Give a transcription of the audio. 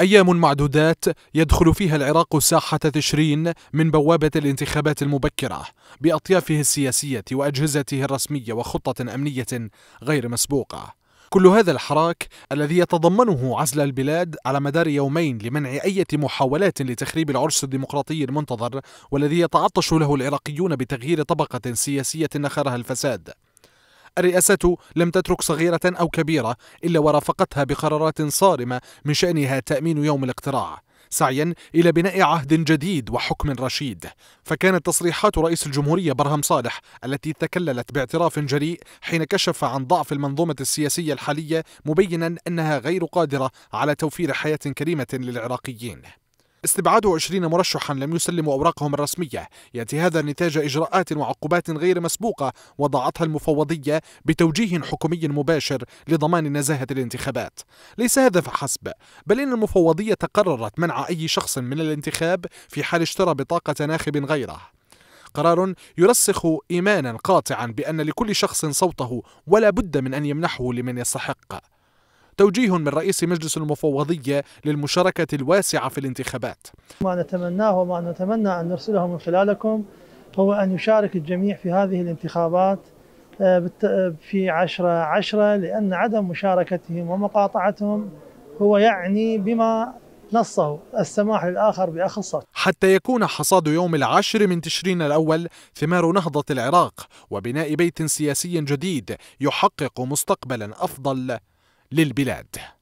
أيام معدودات يدخل فيها العراق ساحة تشرين من بوابة الانتخابات المبكرة بأطيافه السياسية وأجهزته الرسمية وخطة أمنية غير مسبوقة. كل هذا الحراك الذي يتضمنه عزل البلاد على مدار يومين لمنع أي محاولات لتخريب العرس الديمقراطي المنتظر والذي يتعطش له العراقيون بتغيير طبقة سياسية نخرها الفساد الرئاسة لم تترك صغيرة أو كبيرة إلا ورافقتها بقرارات صارمة من شأنها تأمين يوم الاقتراع سعيا الى بناء عهد جديد وحكم رشيد فكانت تصريحات رئيس الجمهوريه برهم صالح التي تكللت باعتراف جريء حين كشف عن ضعف المنظومه السياسيه الحاليه مبينا انها غير قادره على توفير حياه كريمه للعراقيين استبعاد 20 مرشحا لم يسلموا أوراقهم الرسمية يأتي هذا نتاج إجراءات وعقوبات غير مسبوقة وضعتها المفوضية بتوجيه حكومي مباشر لضمان نزاهة الانتخابات ليس هذا فحسب بل إن المفوضية قررت منع أي شخص من الانتخاب في حال اشترى بطاقة ناخب غيره قرار يرسخ إيمانا قاطعا بأن لكل شخص صوته ولا بد من أن يمنحه لمن يستحق توجيه من رئيس مجلس المفوضية للمشاركة الواسعة في الانتخابات ما نتمناه وما نتمنى أن نرسله من خلالكم هو أن يشارك الجميع في هذه الانتخابات آه، في عشرة عشرة لأن عدم مشاركتهم ومقاطعتهم هو يعني بما نصه السماح للآخر بأخصة حتى يكون حصاد يوم العاشر من تشرين الأول ثمار نهضة العراق وبناء بيت سياسي جديد يحقق مستقبلا أفضل للبلاد